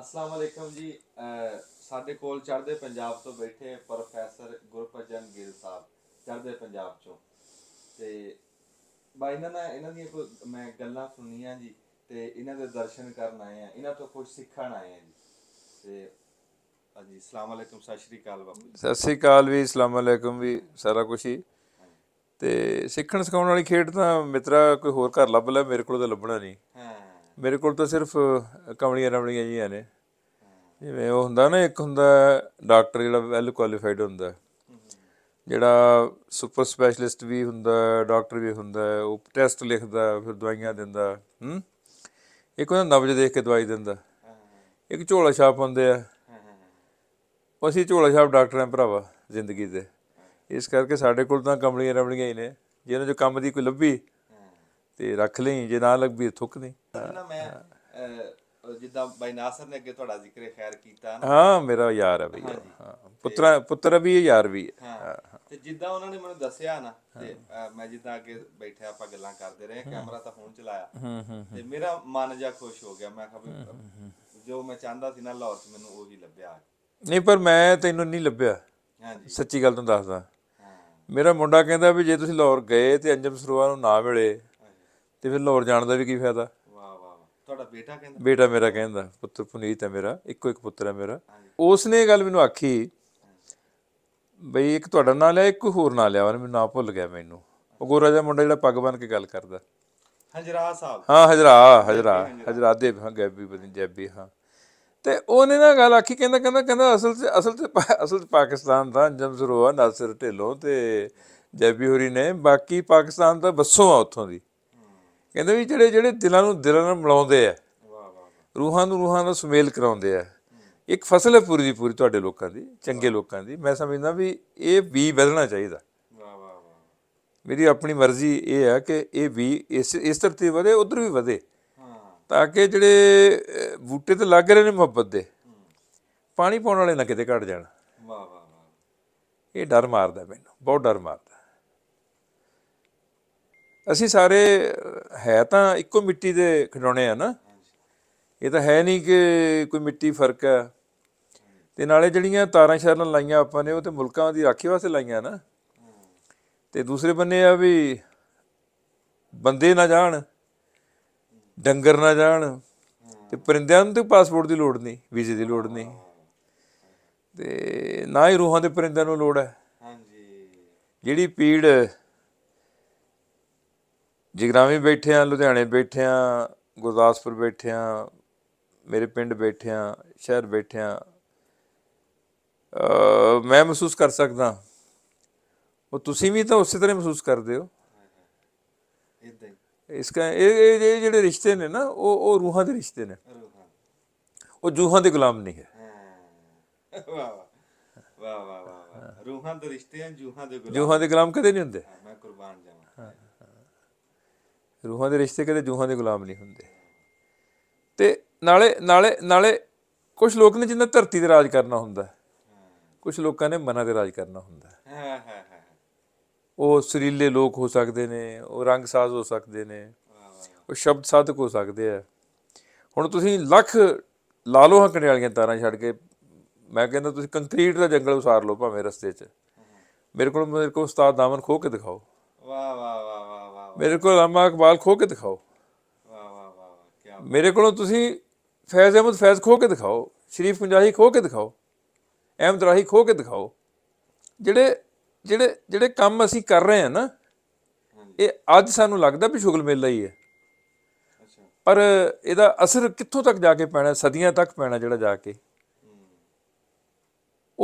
ਅਸਲਾਮ ਅਲੈਕਮ ਜੀ ਸਾਡੇ ਕੋਲ ਚੜ੍ਹਦੇ ਪੰਜਾਬ ਤੋਂ ਬੈਠੇ ਪ੍ਰੋਫੈਸਰ ਗੁਰਪ੍ਰਜਨ ਗਿੱਲ ਸਾਹਿਬ ਚੜ੍ਹਦੇ ਪੰਜਾਬ ਚੋਂ ਤੇ ਬਾਈ ਇਹਨਾਂ ਨਾਲ ਇਹਨਾਂ ਦੀ ਕੋਈ ਮੈਂ ਗੱਲਾਂ ਸੁਣੀਆਂ ਜੀ ਤੇ ਇਹਨਾਂ ਦੇ ਦਰਸ਼ਨ ਕਰਨ ਆਏ ਆ ਇਹਨਾਂ ਤੋਂ ਕੁਝ ਸਿੱਖਣ ਆਏ ਆ ਜੀ ਤੇ ਹਾਂਜੀ ਅਸਲਾਮ ਅਲੈਕਮ ਸਤਿ ਸ਼੍ਰੀ ਅਕਾਲ ਬਾਪੂ ਜੀ ਸਤਿ ਸ਼੍ਰੀ ਅਕਾਲ ਵੀ ਅਸਲਾਮ ਅਲੈਕਮ ਵੀ ਸਾਰਾ ਕੁਝ ਹੀ ਤੇ ਸਿੱਖਣ ਸਿਖਾਉਣ ਵਾਲੀ ਖੇਡ ਤਾਂ ਮਿੱਤਰਾ ਕੋਈ ਹੋਰ ਘਰ ਲੱਭ ਲੈ ਮੇਰੇ ਕੋਲ ਤਾਂ ਲੱਭਣਾ ਨਹੀਂ ਹਾਂ ਮੇਰੇ ਕੋਲ ਤਾਂ ਸਿਰਫ ਕਮਲੀਆਂ ਰਮਲੀਆਂ ਜੀਆਂ ਨੇ ਜਿਵੇਂ ਉਹ ਹੁੰਦਾ ਨਾ ਇੱਕ ਹੁੰਦਾ ਡਾਕਟਰ ਜਿਹੜਾ ਵੈਲ ਕੁਆਲੀਫਾਈਡ ਹੁੰਦਾ ਜਿਹੜਾ ਸੁਪਰ ਸਪੈਸ਼ਲਿਸਟ ਵੀ ਹੁੰਦਾ ਡਾਕਟਰ ਵੀ ਹੁੰਦਾ ਉਹ ਟੈਸਟ ਲਿਖਦਾ ਫਿਰ ਦਵਾਈਆਂ ਦਿੰਦਾ ਹੂੰ ਇੱਕ ਉਹਨਾਂ ਨਬਜ ਦੇਖ ਕੇ ਦਵਾਈ ਦਿੰਦਾ ਇੱਕ ਝੋਲਾ ਛਾਪ ਹੁੰਦੇ ਆ ਅਸੀਂ ਝੋਲਾ ਛਾਪ ਡਾਕਟਰ ਆ ਭਰਾਵਾ ਜ਼ਿੰਦਗੀ ਦੇ ਇਸ ਕਰਕੇ ਸਾਡੇ ਕੋਲ ਤਾਂ ਕਮਲੀਆਂ ਰਵਣੀਆਂ ਹੀ ਨੇ ਜਿਹਨਾਂ ਜੋ ਕੰਮ ਦੀ ਕੋਈ ਲੱਭੀ ਤੇ ਰੱਖ ਲਈ ਜੇ ਨਾ ਲੱਗ ਵੀ ਥੁੱਕ ਦੇ ਨਾ ਮੈਂ ਜਿੱਦਾਂ ਬਾਈ ਨਾਸਰ ਨੇ ਅੱਗੇ ਤੁਹਾਡਾ ਜ਼ਿਕਰ ਖੈਰ ਕੀਤਾ ਹਾਂ ਮੇਰਾ ਯਾਰ ਹੈ ਬਈ ਹਾਂ ਪੁੱਤਰਾ ਪੁੱਤਰ ਵੀ ਯਾਰ ਵੀ ਹੈ ਤੇ ਜਿੱਦਾਂ ਉਹਨਾਂ ਨੇ ਮੈਨੂੰ ਦੱਸਿਆ ਨਾ ਤੇ ਮੈਂ ਜਿੱਦਾਂ ਅੱਗੇ ਬੈਠੇ ਆਪਾਂ ਗੱਲਾਂ ਕਰਦੇ ਰਹੇ ਕੈਮਰਾ ਤਾਂ ਫੋਨ ਚਲਾਇਆ ਤੇ ਮੇਰਾ ਮਨ ਜਾ ਖੁਸ਼ ਹੋ ਗਿਆ ਮੈਂ ਕਿਹਾ ਜੋ ਮੈਂ ਚਾਹੁੰਦਾ ਸੀ ਨਾ ਲਾਹੌਰ 'ਚ ਮੈਨੂੰ ਉਹੀ ਲੱਭਿਆ ਨਹੀਂ ਪਰ ਮੈਂ ਤੈਨੂੰ ਨਹੀਂ ਲੱਭਿਆ ਹਾਂਜੀ ਸੱਚੀ ਗੱਲ ਤੁਹਾਨੂੰ ਦੱਸਦਾ ਮੇਰਾ ਮੁੰਡਾ ਕਹਿੰਦਾ ਵੀ ਜੇ ਤੁਸੀਂ ਲਾਹੌਰ ਗਏ ਤੇ ਅੰਜਮ ਸਰੋਵਰ ਨੂੰ ਨਾ ਮਿਲੇ ਤੇ ਫਿਰ ਲਾਹੌਰ ਜਾਣ ਦਾ ਵੀ ਕੀ ਫਾਇਦਾ ਵਾਹ ਵਾਹ ਤੁਹਾਡਾ ਬੇਟਾ ਕਹਿੰਦਾ ਬੇਟਾ ਮੇਰਾ ਕਹਿੰਦਾ ਪੁੱਤਰ ਪੁਨੀਤ ਹੈ ਮੇਰਾ ਇੱਕੋ ਇੱਕ ਪੁੱਤਰ ਹੈ ਮੇਰਾ ਉਸਨੇ ਗੱਲ ਮੈਨੂੰ ਆਖੀ ਬਈ ਇੱਕ ਤੁਹਾਡਾ ਨਾਂ ਲਿਆ ਇੱਕ ਹੋਰ ਨਾਂ ਲਿਆ ਮੈਨੂੰ ਨਾਂ ਭੁੱਲ ਗਿਆ ਮੈਨੂੰ ਉਹ ਗੋਰਾ ਜਿਹਾ ਮੁੰਡਾ ਜਿਹੜਾ ਪੱਗ ਬੰਨ ਕੇ ਗੱਲ ਕਰਦਾ ਹਜਰਾ ਸਾਹਿਬ ਹਾਂ ਹਜਰਾ ਹਜਰਾ ਹਜਰਾ ਦੇ ਗੈਬੀ ਬਣੀ ਜੈਬੀ ਹਾਂ ਤੇ ਉਹਨੇ ਨਾ ਗੱਲ ਆਖੀ ਕਹਿੰਦਾ ਕਹਿੰਦਾ ਕਹਿੰਦਾ ਅਸਲ ਤੇ ਅਸਲ ਤੇ ਅਸਲ ਤੇ ਪਾਕਿਸਤਾਨ ਦਾ ਜਮਜ਼ਰੋਆ ਨਾਸਰ ਢਿੱਲੋਂ ਤੇ ਜੈਬੀ ਹੋਰੀ ਨੇ ਬਾਕੀ ਪਾਕਿਸਤਾਨ ਤਾਂ ਬੱਸੋਂ ਆ ਉੱਥੋਂ ਦੀ ਕਹਿੰਦੇ ਵੀ ਜਿਹੜੇ ਜਿਹੜੇ ਦਿਲਾਂ ਨੂੰ ਦਿਲਾਂ ਨਾਲ ਮਿਲਾਉਂਦੇ ਆ ਰੂਹਾਂ ਨੂੰ ਰੂਹਾਂ ਨਾਲ ਸੁਮੇਲ ਕਰਾਉਂਦੇ ਆ ਇੱਕ ਫਸਲ ਹੈ ਪੂਰੀ ਦੀ ਪੂਰੀ ਤੁਹਾਡੇ ਲੋਕਾਂ ਦੀ ਚੰਗੇ ਲੋਕਾਂ ਦੀ ਮੈਂ ਸਮਝਦਾ ਵੀ ਇਹ ਵੀ ਵਧਣਾ ਚਾਹੀਦਾ ਮੇਰੀ ਆਪਣੀ ਮਰਜ਼ੀ ਇਹ ਹੈ ਕਿ ਇਹ ਵੀ ਇਸ ਇਸ ਤਰ੍ਹਾਂ ਤੇ ਵਧੇ ਉਧਰ ਵੀ ਵਧੇ ਤਾਂ ਕਿ ਜਿਹੜੇ ਬੂਟੇ ਤੇ ਲੱਗ ਰਹੇ ਨੇ ਮੁਹੱਬਤ ਦੇ ਪਾਣੀ ਪਾਉਣ ਵਾਲੇ ਨਾ ਕਿਤੇ ਘਟ ਜਾਣ ਵਾਹ ਵਾਹ ਇਹ ਡਰ ਮਾਰਦਾ ਮੈਨੂੰ ਬਹੁਤ ਡਰ ਮਾਰਦਾ ਅਸੀਂ ਸਾਰੇ ਹੈ ਤਾਂ ਇੱਕੋ ਮਿੱਟੀ ਦੇ ਖਿਡੌਣੇ ਆ ਨਾ ਇਹ ਤਾਂ ਹੈ ਨਹੀਂ ਕਿ ਕੋਈ ਮਿੱਟੀ ਫਰਕ ਹੈ ਤੇ ਨਾਲੇ ਜਿਹੜੀਆਂ ਤਾਰਾਂ ਸ਼ਰਨ ਲਾਈਆਂ ਆਪਾਂ ਨੇ ਉਹ ਤੇ ਮੁਲਕਾਂ ਦੀ ਰਾਖੀ ਵਾਸਤੇ ਲਾਈਆਂ ਨਾ ਤੇ ਦੂਸਰੇ ਬੰਨੇ ਆ ਵੀ ਬੰਦੇ ਨਾ ਜਾਣ ਡੰਗਰ ਨਾ ਜਾਣ ਤੇ ਪਰਿੰਦਿਆਂ ਨੂੰ ਤੇ ਪਾਸਪੋਰਟ ਦੀ ਲੋੜ ਨਹੀਂ ਵੀਜ਼ੇ ਦੀ ਲੋੜ ਨਹੀਂ ਤੇ ਨਾ ਹੀ ਰੂਹਾਂ ਦੇ ਪਰਿੰਦਿਆਂ ਨੂੰ ਲੋੜ ਹੈ ਹਾਂਜੀ ਜਿਹੜੀ ਪੀੜ ਜਗਰਾਵੇਂ ਬੈਠੇ ਆ ਲੁਧਿਆਣੇ ਬੈਠੇ ਆ ਗੁਰਦਾਸਪੁਰ ਬੈਠੇ ਆ ਮੇਰੇ ਪਿੰਡ ਬੈਠੇ ਆ ਸ਼ਹਿਰ ਬੈਠੇ ਆ ਮੈਂ ਮਹਿਸੂਸ ਕਰ ਸਕਦਾ ਉਹ ਤੁਸੀਂ ਵੀ ਤਾਂ ਉਸੇ ਤਰ੍ਹਾਂ ਮਹਿਸੂਸ ਕਰਦੇ ਹੋ ਇਦਾਂ ਇਸ ਕਾ ਇਹ ਜਿਹੜੇ ਰਿਸ਼ਤੇ ਨੇ ਨਾ ਉਹ ਉਹ ਰੂਹਾਂ ਦੇ ਰਿਸ਼ਤੇ ਨੇ ਉਹ ਜੂਹਾਂ ਦੇ ਗੁਲਾਮ ਨਹੀਂ ਹੈ ਵਾਹ ਵਾਹ ਵਾਹ ਵਾਹ ਰੂਹਾਂ ਦੇ ਰਿਸ਼ਤੇ ਆ ਜੂਹਾਂ ਦੇ ਗੁਲਾਮ ਜੂਹਾਂ ਦੇ ਗੁਲਾਮ ਕਦੇ ਨਹੀਂ ਹੁੰਦੇ ਮੈਂ ਕੁਰਬਾਨ ਜਾਵਾਂ ਰੂਹਾਂ ਦੇ ਰਿਸ਼ਤੇ ਕਦੇ ਜੂਹਾਂ ਦੇ ਗੁਲਾਮ ਨਹੀਂ ਹੁੰਦੇ ਤੇ ਨਾਲੇ ਨਾਲੇ ਨਾਲੇ ਕੁਝ ਲੋਕ ਨੇ ਜਿੰਨਾ ਧਰਤੀ ਤੇ ਰਾਜ ਕਰਨਾ ਹੁੰਦਾ ਕੁਝ ਲੋਕਾਂ ਨੇ ਮਨਾਂ ਤੇ ਰਾਜ ਕਰਨਾ ਹੁੰਦਾ ਹਾਂ ਹਾਂ ਉਹ ਸਰੀਲੇ ਲੋਕ ਹੋ ਸਕਦੇ ਨੇ ਉਹ ਰੰਗ ਸਾਜ਼ ਹੋ ਸਕਦੇ ਨੇ ਉਹ ਸ਼ਬਦ ਸਾਧਕ ਹੋ ਸਕਦੇ ਆ ਹੁਣ ਤੁਸੀਂ ਲੱਖ ਲਾ ਲੋ ਹੰਕਣੇ ਵਾਲੀਆਂ ਤਾਰਾਂ ਛੱਡ ਕੇ ਮੈਂ ਕਹਿੰਦਾ ਤੁਸੀਂ ਕੰਕਰੀਟ ਦਾ ਜੰਗਲ ਉਸਾਰ ਲਓ ਭਾਵੇਂ ਰਸਤੇ 'ਚ ਮੇਰੇ ਕੋਲ ਮੇਰੇ ਕੋਲ ਉਸਤਾਦ ਦਾਮਨ ਖੋ ਕੇ ਦਿਖਾਓ ਵਾਹ ਵਾਹ ਵਾਹ ਮੇਰੇ ਕੋਲ ਅਮਾ ਇਕਬਾਲ ਖੋ ਕੇ ਦਿਖਾਓ ਵਾਹ ਵਾਹ ਵਾਹ ਕੀ ਮੇਰੇ ਕੋਲੋਂ ਤੁਸੀਂ ਫੈਜ਼ ਅਹਿਮਦ ਫੈਜ਼ ਖੋ ਕੇ ਦਿਖਾਓ ਸ਼ਰੀਫ ਪੰਜਾਹੀ ਖੋ ਕੇ ਦਿਖਾਓ ਅਹਿਮਦ ਰਾਹੀ ਖੋ ਕੇ ਦਿਖਾਓ ਜਿਹੜੇ ਜਿਹੜੇ ਜਿਹੜੇ ਕੰਮ ਅਸੀਂ ਕਰ ਰਹੇ ਹਾਂ ਨਾ ਇਹ ਅੱਜ ਸਾਨੂੰ ਲੱਗਦਾ ਵੀ ਸ਼ੁਗਲ ਮੇਲਾ ਹੀ ਹੈ ਪਰ ਇਹਦਾ ਅਸਰ ਕਿੱਥੋਂ ਤੱਕ ਜਾ ਕੇ ਪੈਣਾ ਸਦੀਆਂ ਤੱਕ ਪੈਣਾ ਜਿਹੜਾ ਜਾ ਕੇ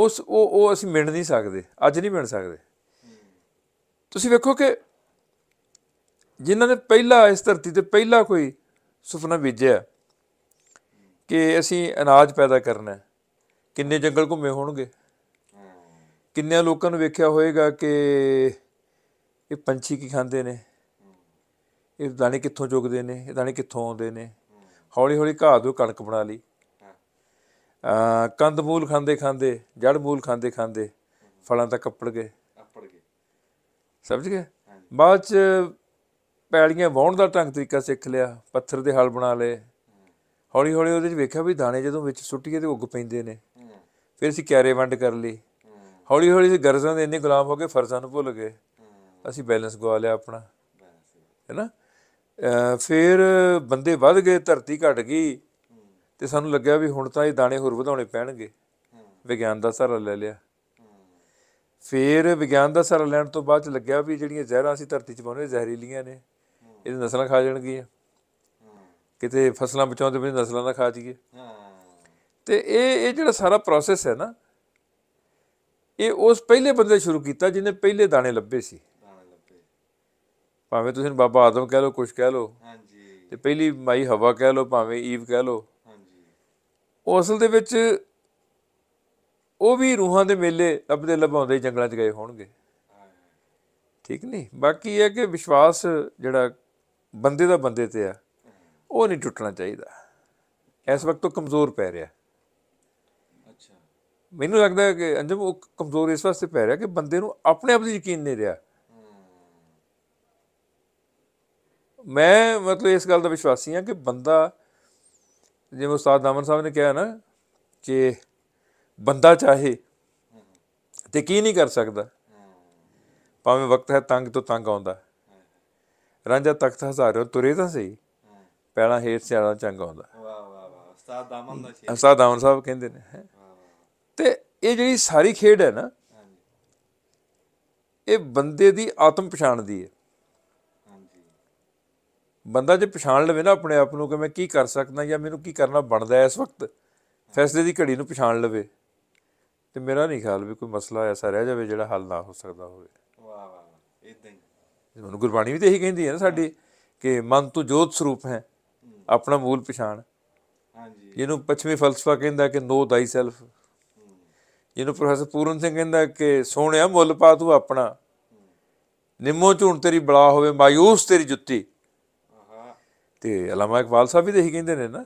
ਉਸ ਉਹ ਉਹ ਅਸੀਂ ਮਿਣ ਨਹੀਂ ਸਕਦੇ ਅੱਜ ਨਹੀਂ ਮਿਣ ਸਕਦੇ ਤੁਸੀਂ ਵੇਖੋ ਕਿ ਜਿਨ੍ਹਾਂ ਨੇ ਪਹਿਲਾ ਇਸ ਧਰਤੀ ਤੇ ਪਹਿਲਾ ਕੋਈ ਸੁਪਨਾ ਵੇਜਿਆ ਕਿ ਅਸੀਂ ਅਨਾਜ ਪੈਦਾ ਕਰਨਾ ਹੈ ਕਿੰਨੇ ਜੰਗਲ ਘੁੰਮੇ ਹੋਣਗੇ ਕਿੰਨਿਆਂ ਲੋਕਾਂ ਨੂੰ ਵੇਖਿਆ ਹੋਵੇਗਾ ਕਿ ਇਹ ਪੰਛੀ ਕੀ ਖਾਂਦੇ ਨੇ ਇਹ ਦਾਣੇ ਕਿੱਥੋਂ ਚੁਗਦੇ ਨੇ ਇਹ ਦਾਣੇ ਕਿੱਥੋਂ ਆਉਂਦੇ ਨੇ ਹੌਲੀ ਹੌਲੀ ਘਾਹ ਤੋਂ ਕਣਕ ਬਣਾ ਲਈ ਆ ਕੰਦ ਮੂਲ ਖਾਂਦੇ ਖਾਂਦੇ ਜੜ ਮੂਲ ਖਾਂਦੇ ਖਾਂਦੇ ਫਲਾਂ ਤੱਕ ਕੱਪੜ ਗਏ ਕੱਪੜ ਗਏ ਸਮਝ ਗਏ ਬਾਅਦ ਚ ਪੈਲੀਆਂ ਵਾਉਣ ਦਾ ਢੰਗ ਤਰੀਕਾ ਸਿੱਖ ਲਿਆ ਪੱਥਰ ਦੇ ਹਲ ਬਣਾ ਲਏ ਹੌਲੀ ਹੌਲੀ ਉਹਦੇ ਵਿੱਚ ਵੇਖਿਆ ਵੀ ਦਾਣੇ ਜਦੋਂ ਵਿੱਚ ਸੁੱਟੀਏ ਤੇ ਉੱਗ ਪੈਂਦੇ ਨੇ ਫਿਰ ਅਸੀਂ ਕਿਆਰੇ ਵੰਡ ਕਰ ਲਈ ਹੌਲੀ ਹੌਲੀ ਅਸੀਂ ਗਰਜ਼ਾਂ ਦੇ ਇੰਨੇ ਗੁਲਾਮ ਹੋ ਗਏ ਫਰਜ਼ਾਂ ਨੂੰ ਭੁੱਲ ਗਏ ਅਸੀਂ ਬੈਲੈਂਸ ਗਵਾ ਲਿਆ ਆਪਣਾ ਹੈਨਾ ਫਿਰ ਬੰਦੇ ਵੱਧ ਗਏ ਧਰਤੀ ਘਟ ਗਈ ਤੇ ਸਾਨੂੰ ਲੱਗਿਆ ਵੀ ਹੁਣ ਤਾਂ ਇਹ ਦਾਣੇ ਹੋਰ ਵਧਾਉਣੇ ਪੈਣਗੇ ਵਿਗਿਆਨ ਦਾ ਸਹਾਰਾ ਲੈ ਲਿਆ ਫਿਰ ਵਿਗਿਆਨ ਦਾ ਸਹਾਰਾ ਲੈਣ ਤੋਂ ਬਾਅਦ ਚ ਲੱਗਿਆ ਵੀ ਜਿਹੜੀਆਂ ਜ਼ਹਿਰਾਂ ਅਸੀਂ ਧਰਤੀ 'ਚ ਪਾਉਂਦੇ ਜ਼ਹਿਰੀਲੀਆਂ ਨੇ ਇਹਦੀ ਨਸਲਾਂ ਖਾ ਜਾਣਗੀਆਂ ਕਿਤੇ ਫਸਲਾਂ ਬਚਾਉਂਦੇ ਵੀ ਨਸਲਾਂ ਦਾ ਖਾ ਜੀਏ ਤੇ ਇਹ ਇਹ ਜਿਹੜਾ ਸਾਰਾ ਪ੍ਰੋਸੈਸ ਹੈ ਨਾ ਇਹ ਉਸ ਪਹਿਲੇ ਬੰਦੇ ਸ਼ੁਰੂ ਕੀਤਾ ਜਿਹਨੇ ਪਹਿਲੇ ਦਾਣੇ ਲੱਭੇ ਸੀ ਭਾਵੇਂ ਤੁਸੀਂ ਬਾਬਾ ਆਦਮ ਕਹਿ ਲਓ ਕੁਛ ਕਹਿ ਲਓ ਹਾਂਜੀ ਤੇ ਪਹਿਲੀ ਮਾਈ ਹਵਾ ਕਹਿ ਲਓ ਭਾਵੇਂ ਈਵ ਕਹਿ ਲਓ ਹਾਂਜੀ ਉਹ ਅਸਲ ਦੇ ਵਿੱਚ ਉਹ ਵੀ ਰੂਹਾਂ ਦੇ ਮੇਲੇ ਦੇ ਲਭਾਉਂਦੇ ਜੰਗਲਾਂ 'ਚ ਗਏ ਹੋਣਗੇ ਠੀਕ ਨਹੀਂ ਬਾਕੀ ਇਹ ਕਿ ਵਿਸ਼ਵਾਸ ਜਿਹੜਾ ਬੰਦੇ ਦਾ ਬੰਦੇ ਤੇ ਆ ਉਹ ਨਹੀਂ ਟੁੱਟਣਾ ਚਾਹੀਦਾ ਇਸ ਵਕਤ ਉਹ ਕਮਜ਼ੋਰ ਪੈ ਰਿਹਾ ਅੱਛਾ ਮੈਨੂੰ ਲੱਗਦਾ ਕਿ ਅੰਜਮ ਉਹ ਕਮਜ਼ੋਰ ਇਸ ਵਾਸਤੇ ਪੈ ਰਿਹਾ ਕਿ ਬੰਦੇ ਨੂੰ ਆਪਣੇ ਆਪ ਤੇ ਯਕੀਨ ਨਹੀਂ ਰਿਹਾ ਮੈਂ ਮਤਲਬ ਇਸ ਗੱਲ ਦਾ ਵਿਸ਼ਵਾਸੀ ਹਾਂ ਕਿ ਬੰਦਾ ਜਿਵੇਂ ਉਸਤਾਦ ਨਾਮਨ ਸਾਹਿਬ ਨੇ ਕਿਹਾ ਨਾ ਕਿ ਬੰਦਾ ਚਾਹੇ ਤੇ ਕੀ ਨਹੀਂ ਕਰ ਸਕਦਾ ਭਾਵੇਂ ਵਕਤ ਹੈ ਤੰਗ ਤੋਂ ਤੰਗ ਆਉਂਦਾ ਰਾਂਝਾ ਤਖਤ ਹਜ਼ਾਰੋਂ ਤੁਰੇ ਤਾਂ ਸਹੀ ਪਹਿਲਾਂ ਹੇਰ ਸਿਆਣਾ ਚੰਗ ਆਉਂਦਾ ਵਾਹ ਵਾਹ ਵਾਹ ਉਸਤਾਦ ਦਾਮਨ ਦਾ ਸ਼ੇਰ ਉਸਤਾਦ ਦਾਮਨ ਸਾਹਿਬ ਕਹਿੰਦੇ ਨੇ ਤੇ ਇਹ ਜਿਹੜੀ ਸਾਰੀ ਖੇਡ ਹੈ ਨਾ ਇਹ ਬੰਦੇ ਦੀ ਆਤਮ ਪਛਾਣ ਦੀ ਹੈ ਬੰਦਾ ਜੇ ਪਛਾਣ ਲਵੇ ਨਾ ਆਪਣੇ ਆਪ ਨੂੰ ਕਿ ਮੈਂ ਕੀ ਕਰ ਸਕਦਾ ਜਾਂ ਮੈਨੂੰ ਕੀ ਕਰਨਾ ਬਣਦਾ ਹੈ ਇਸ ਵਕਤ ਫੈਸਲੇ ਦੀ ਘੜੀ ਨੂੰ ਪਛਾਣ ਲਵੇ ਤੇ ਮੇਰਾ ਨਹੀਂ ਖਿਆਲ ਵੀ ਕੋਈ ਮਸਲਾ ਐਸਾ ਰਹਿ ਜਾਵੇ ਜਿਹੜਾ ਹੱਲ ਨਾ ਹੋ ਸਕਦਾ ਹੋਵੇ ਵਾਹ ਵਾਹ ਇਦਾਂ ਹੀ ਮੈਨੂੰ ਗੁਰਬਾਣੀ ਵੀ ਤੇ ਇਹੀ ਕਹਿੰਦੀ ਹੈ ਨਾ ਸਾਡੀ ਕਿ ਮਨ ਤੋਂ ਜੋਤ ਸਰੂਪ ਹੈ ਆਪਣਾ ਮੂਲ ਪਛਾਣ ਹਾਂਜੀ ਜਿਹਨੂੰ ਪੱਛਮੀ ਫਲਸਫਾ ਕਹਿੰਦਾ ਕਿ ਨੋ ਦਾਈ ਸੈਲਫ ਜਿਹਨੂੰ ਪ੍ਰੋਫੈਸਰ ਪੂਰਨ ਸਿੰਘ ਕਹਿੰਦਾ ਕਿ ਸੋਹਣਿਆ ਮੁੱਲ ਪਾ ਤੂੰ ਆਪਣਾ ਨਿੰਮੋ ਝੂਣ ਤੇਰੀ ਬਲਾ ਹੋਵੇ ਮਾਇੂਸ ਤੇਰੀ ਜੁੱਤੀ ਤੇ ਅਲਾਮਾ ਇਕਬਾਲ ਸਾਹਿਬ ਵੀ ਤੇ ਇਹੀ ਕਹਿੰਦੇ ਨੇ ਨਾ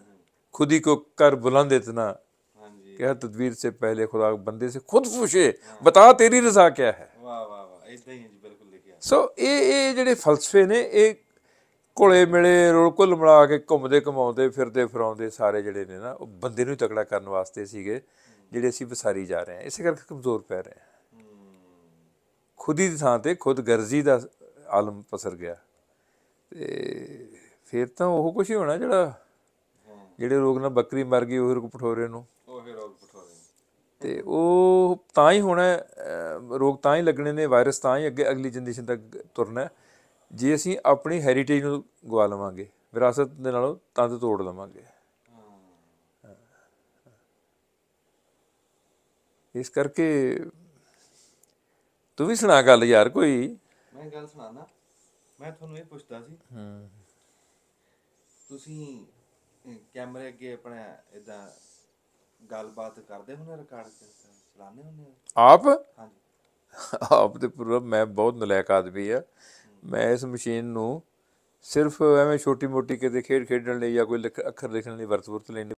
ਖੁਦੀ ਕੋ ਕਰ ਬੁਲੰਦ ਇਤਨਾ ਕਿਹਾ ਤਦਵੀਰ ਸੇ ਪਹਿਲੇ ਖੁਦਾ ਬੰਦੇ ਸੇ ਖੁਦ ਪੁੱਛੇ ਬਤਾ ਤੇਰੀ ਰਜ਼ਾ ਕਿਆ ਹੈ ਵਾ ਵਾ ਵਾ ਇਦਾਂ ਹੀ ਸੋ ਇਹ ਇਹ ਜਿਹੜੇ ਫਲਸਫੇ ਨੇ ਇਹ ਕੋਲੇ ਮਿਲੇ ਰੋਲ ਕੁੱਲ ਮਿਲਾ ਕੇ ਘੁੰਮਦੇ ਕਮਾਉਂਦੇ ਫਿਰਦੇ ਫਰਾਉਂਦੇ ਸਾਰੇ ਜਿਹੜੇ ਨੇ ਨਾ ਉਹ ਬੰਦੇ ਨੂੰ ਤਕੜਾ ਕਰਨ ਵਾਸਤੇ ਸੀਗੇ ਜਿਹੜੇ ਅਸੀਂ ਵਿਸਾਰੀ ਜਾ ਰਹੇ ਹਾਂ ਇਸੇ ਕਰਕੇ ਕਮਜ਼ੋਰ ਪੈ ਰਹੇ ਹਾਂ ਖੁਦ ਹੀ ਥਾਂ ਤੇ ਖੁਦ ਗਰਜ਼ੀ ਦਾ ਆਲਮ ਪਸਰ ਗਿਆ ਤੇ ਫਿਰ ਤਾਂ ਉਹ ਕੁਝ ਹੀ ਹੋਣਾ ਜਿਹੜਾ ਜਿਹੜੇ ਰੋਗ ਨਾਲ ਬੱਕਰੀ ਮਰ ਗਈ ਉਹ ਰੁਕ ਪਠੋਰੇ ਨੂੰ ਤੇ ਉਹ ਤਾਂ ਹੀ ਹੋਣਾ ਰੋਗ ਤਾਂ ਹੀ ਲੱਗਣੇ ਨੇ ਵਾਇਰਸ ਤਾਂ ਹੀ ਅੱਗੇ ਅਗਲੀ ਜਨਰੇਸ਼ਨ ਤੱਕ ਤੁਰਨਾ ਜੇ ਅਸੀਂ ਆਪਣੀ ਹੈਰੀਟੇਜ ਨੂੰ ਗਵਾ ਲਵਾਂਗੇ ਵਿਰਾਸਤ ਦੇ ਨਾਲੋਂ ਤੰਦ ਤੋੜ ਲਵਾਂਗੇ ਇਸ ਕਰਕੇ ਤੂੰ ਵੀ ਸੁਣਾ ਗੱਲ ਯਾਰ ਕੋਈ ਮੈਂ ਗੱਲ ਸੁਣਾਣਾ ਮੈਂ ਤੁਹਾਨੂੰ ਇਹ ਪੁੱਛਦਾ ਸੀ ਹੂੰ ਤੁਸੀਂ ਕੈਮਰੇ ਅੱਗੇ ਆਪਣਾ ਇਦਾਂ ਗੱਲਬਾਤ ਕਰਦੇ ਹੁੰਦੇ ਰਿਕਾਰਡ ਚਲਾਉਂਦੇ ਹੁੰਦੇ ਆਪ ਹਾਂਜੀ ਆਪ ਦੇ ਪੂਰਬ ਮੈਂ ਬਹੁਤ ਨਲਾਇਕ ਆਦਮੀ ਆ ਮੈਂ ਇਸ ਮਸ਼ੀਨ ਨੂੰ ਸਿਰਫ ਐਵੇਂ ਛੋਟੀ ਮੋਟੀ ਕਿਤੇ ਖੇਡ ਖੇਡਣ ਲਈ ਜਾਂ ਕੋਈ ਅੱਖਰ ਲਿਖਣ ਲਈ ਵਰਤ ਵਰਤ ਲੈਣ